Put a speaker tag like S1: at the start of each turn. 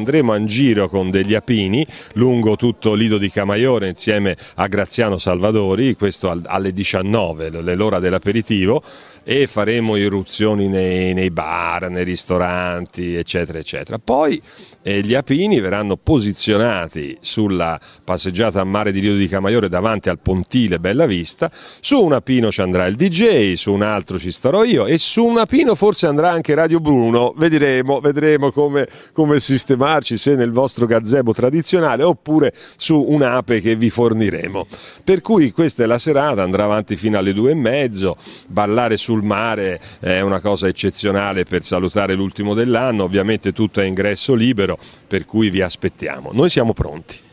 S1: Andremo in giro con degli apini lungo tutto l'ido di Camaiore insieme a Graziano Salvadori, questo alle 19, l'ora dell'aperitivo, e faremo irruzioni nei, nei, bar, nei ristoranti, eccetera, eccetera. Poi eh, gli apini verranno posizionati sulla passeggiata a mare di Lido di Camaiore davanti al pontile Bella Vista, su un apino ci andrà il DJ, su un altro ci starò io e su un apino forse andrà anche Radio Bruno, vedremo, vedremo come, come sistemare chiamarci se nel vostro gazebo tradizionale oppure su un'ape che vi forniremo. Per cui questa è la serata, andrà avanti fino alle due e mezzo, ballare sul mare è una cosa eccezionale per salutare l'ultimo dell'anno, ovviamente tutto è ingresso libero, per cui vi aspettiamo. Noi siamo pronti.